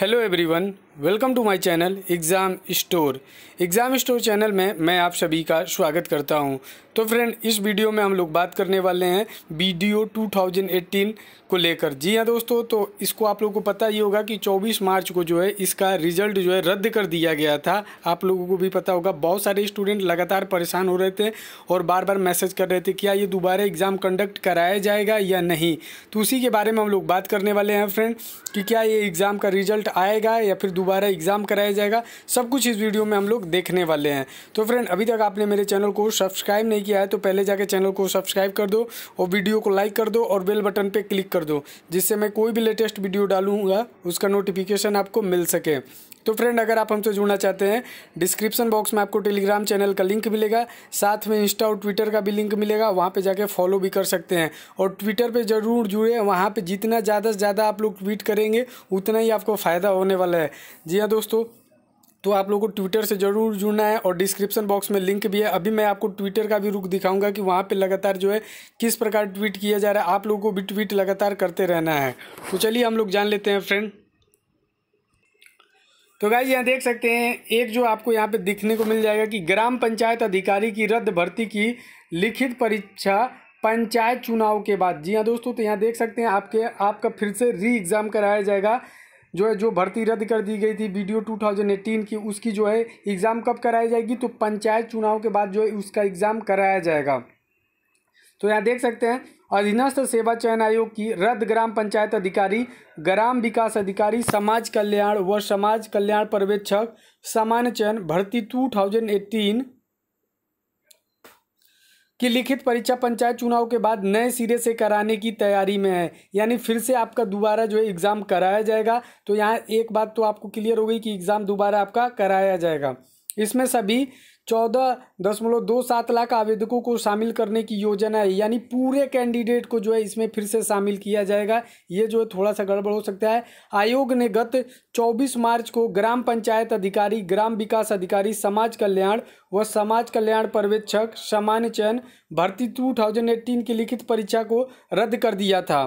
hello everyone welcome to my channel exam store exam store channel में मैं आप सभी का स्वागत करता हूं तो फ्रेंड इस वीडियो में हम लोग बात करने वाले हैं वीडियो 2018 को लेकर जी हाँ दोस्तों तो इसको आप लोगों को पता ही होगा कि 24 मार्च को जो है इसका रिजल्ट जो है रद्द कर दिया गया था आप लोगों को भी पता होगा बहुत सारे स्टूडेंट लगातार परेशान हो रहे थे और बार बार मैसेज कर रहे थे क्या ये दोबारा एग्ज़ाम कंडक्ट कराया जाएगा या नहीं तो उसी के बारे में हम लोग बात करने वाले हैं फ्रेंड कि क्या ये एग्ज़ाम का रिजल्ट आएगा या फिर दोबारा एग्ज़ाम कराया जाएगा सब कुछ इस वीडियो में हम लोग देखने वाले हैं तो फ्रेंड अभी तक आपने मेरे चैनल को सब्सक्राइब नहीं किया है तो पहले जाके चैनल को सब्सक्राइब कर दो और वीडियो को लाइक कर दो और बेल बटन पर क्लिक कर दो जिससे मैं कोई भी लेटेस्ट वीडियो डालूंगा उसका नोटिफिकेशन आपको मिल सके तो फ्रेंड अगर आप हमसे जुड़ना चाहते हैं डिस्क्रिप्शन बॉक्स में आपको टेलीग्राम चैनल का लिंक मिलेगा साथ में इंस्टा और ट्विटर का भी लिंक मिलेगा वहाँ पे जाके फॉलो भी कर सकते हैं और ट्विटर पे ज़रूर जुड़े वहाँ पे जितना ज़्यादा से ज़्यादा आप लोग ट्वीट करेंगे उतना ही आपको फ़ायदा होने वाला है जी हाँ दोस्तों तो आप लोगों को ट्विटर से ज़रूर जुड़ना है और डिस्क्रिप्शन बॉक्स में लिंक भी है अभी मैं आपको ट्विटर का भी रुख दिखाऊंगा कि वहाँ पे लगातार जो है किस प्रकार ट्वीट किया जा रहा है आप लोगों को भी ट्वीट लगातार करते रहना है तो चलिए हम लोग जान लेते हैं फ्रेंड तो गाइज यहाँ देख सकते हैं एक जो आपको यहाँ पे दिखने को मिल जाएगा कि ग्राम पंचायत अधिकारी की रद्द भर्ती की लिखित परीक्षा पंचायत चुनाव के बाद जी हाँ दोस्तों तो यहाँ देख सकते हैं आपके आपका फिर से री एग्ज़ाम कराया जाएगा जो है जो भर्ती रद्द कर दी गई थी वीडियो 2018 की उसकी जो है एग्ज़ाम कब कराई जाएगी तो पंचायत चुनाव के बाद जो है उसका एग्ज़ाम कराया जाएगा तो यहाँ देख सकते हैं अधीनस्थ सेवा चयन आयोग की रद्द ग्राम पंचायत अधिकारी ग्राम विकास अधिकारी समाज कल्याण व समाज कल्याण पर्यवेक्षक सामान्य चयन भर्ती 2018 कि लिखित परीक्षा पंचायत चुनाव के बाद नए सिरे से कराने की तैयारी में है यानी फिर से आपका दोबारा जो है एग्ज़ाम कराया जाएगा तो यहाँ एक बात तो आपको क्लियर हो गई कि एग्ज़ाम दोबारा आपका कराया जाएगा इसमें सभी चौदह दशमलव दो सात लाख आवेदकों को शामिल करने की योजना है यानी पूरे कैंडिडेट को जो है इसमें फिर से शामिल किया जाएगा ये जो है थोड़ा सा गड़बड़ हो सकता है आयोग ने गत 24 मार्च को ग्राम पंचायत अधिकारी ग्राम विकास अधिकारी समाज कल्याण व समाज कल्याण पर्यवेक्षक सामान्य चयन भर्ती टू थाउजेंड की लिखित परीक्षा को रद्द कर दिया था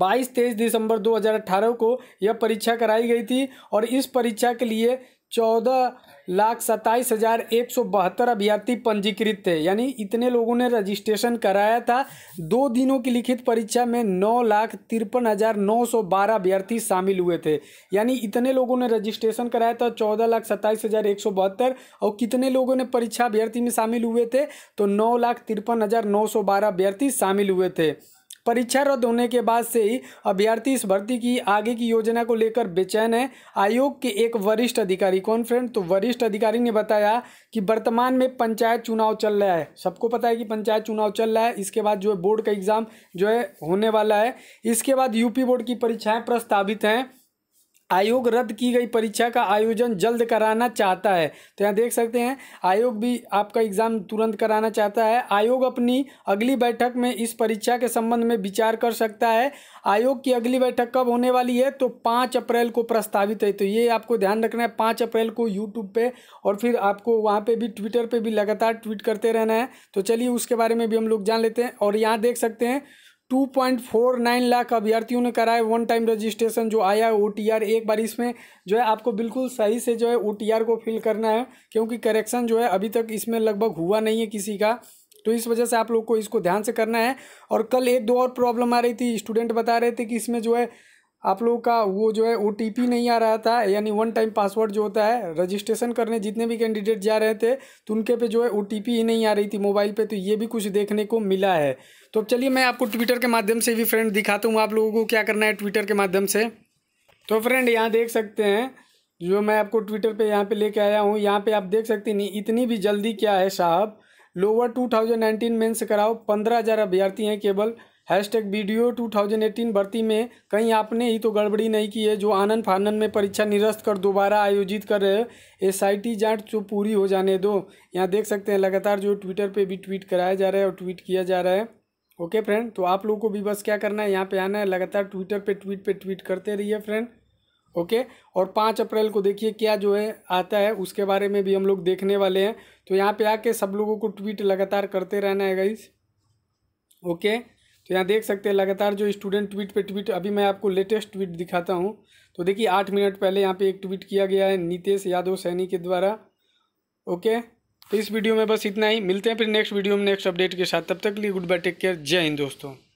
बाईस तेईस दिसंबर 2018 को यह परीक्षा कराई गई थी और इस परीक्षा के लिए चौदह लाख सत्ताईस हज़ार एक सौ बहत्तर अभ्यर्थी पंजीकृत थे यानी इतने लोगों ने रजिस्ट्रेशन कराया था दो दिनों की लिखित परीक्षा में नौ लाख तिरपन हज़ार नौ सौ बारह अभ्यर्थी शामिल हुए थे यानी इतने लोगों ने रजिस्ट्रेशन कराया था चौदह लाख सत्ताईस हज़ार एक सौ बहत्तर और कितने लोगों ने परीक्षा अभ्यर्थी में शामिल हुए थे तो नौ लाख तिरपन हज़ार नौ सौ बारह अभ्यर्थी शामिल हुए थे परीक्षा रद्द होने के बाद से ही अभ्यर्थी इस भर्ती की आगे की योजना को लेकर बेचैन है आयोग के एक वरिष्ठ अधिकारी कौन फ्रेंड तो वरिष्ठ अधिकारी ने बताया कि वर्तमान में पंचायत चुनाव चल रहा है सबको पता है कि पंचायत चुनाव चल रहा है इसके बाद जो है बोर्ड का एग्ज़ाम जो है होने वाला है इसके बाद यूपी बोर्ड की परीक्षाएँ प्रस्तावित हैं आयोग रद्द की गई परीक्षा का आयोजन जल्द कराना चाहता है तो यहाँ देख सकते हैं आयोग भी आपका एग्ज़ाम तुरंत कराना चाहता है आयोग अपनी अगली बैठक में इस परीक्षा के संबंध में विचार कर सकता है आयोग की अगली बैठक कब होने वाली है तो पाँच अप्रैल को प्रस्तावित है तो ये आपको ध्यान रखना है पाँच अप्रैल को यूट्यूब पर और फिर आपको वहाँ पर भी ट्विटर पर भी लगातार ट्वीट करते रहना है तो चलिए उसके बारे में भी हम लोग जान लेते हैं और यहाँ देख सकते हैं 2.49 लाख अभ्यर्थियों ने कराए वन टाइम रजिस्ट्रेशन जो आया है ओ एक बार इसमें जो है आपको बिल्कुल सही से जो है ओ को फिल करना है क्योंकि करेक्शन जो है अभी तक इसमें लगभग हुआ नहीं है किसी का तो इस वजह से आप लोग को इसको ध्यान से करना है और कल एक दो और प्रॉब्लम आ रही थी स्टूडेंट बता रहे थे कि इसमें जो है आप लोगों का वो जो है ओ नहीं आ रहा था यानी वन टाइम पासवर्ड जो होता है रजिस्ट्रेशन करने जितने भी कैंडिडेट जा रहे थे तो उनके पे जो है ओ ही नहीं आ रही थी मोबाइल पे तो ये भी कुछ देखने को मिला है तो अब चलिए मैं आपको ट्विटर के माध्यम से भी फ्रेंड दिखाता हूँ आप लोगों को क्या करना है ट्विटर के माध्यम से तो फ्रेंड यहाँ देख सकते हैं जो मैं आपको ट्विटर पर यहाँ पर लेके आया हूँ यहाँ पर आप देख सकते नहीं इतनी भी जल्दी क्या है साहब लोअर 2019 मेंस कराओ पंद्रह हज़ार अभ्यर्थी हैं केवल हैशटैग वीडियो एटीन भर्ती में कहीं आपने ही तो गड़बड़ी नहीं की है जो आनंद फानंद में परीक्षा निरस्त कर दोबारा आयोजित कर रहे हो एस आई टी जाँच जो तो पूरी हो जाने दो यहाँ देख सकते हैं लगातार जो ट्विटर पे भी ट्वीट कराया जा रहा है और ट्वीट किया जा रहा है ओके फ्रेंड तो आप लोगों को भी बस क्या करना है यहाँ पे आना है लगातार ट्विटर पे ट्वीट पे ट्वीट करते रहिए फ्रेंड ओके और पाँच अप्रैल को देखिए क्या जो है आता है उसके बारे में भी हम लोग देखने वाले हैं तो यहाँ पे आके सब लोगों को ट्वीट लगातार करते रहना है गाइस ओके तो यहाँ देख सकते हैं लगातार जो स्टूडेंट ट्वीट पे ट्वीट अभी मैं आपको लेटेस्ट ट्वीट दिखाता हूँ तो देखिए आठ मिनट पहले यहाँ पे एक ट्वीट किया गया है नीतेश यादव सैनी के द्वारा ओके तो इस वीडियो में बस इतना ही मिलते हैं फिर नेक्स्ट वीडियो में नेक्स्ट अपडेट के साथ तब तक लिए गुड बाय टेक केयर जय हिंद दोस्तों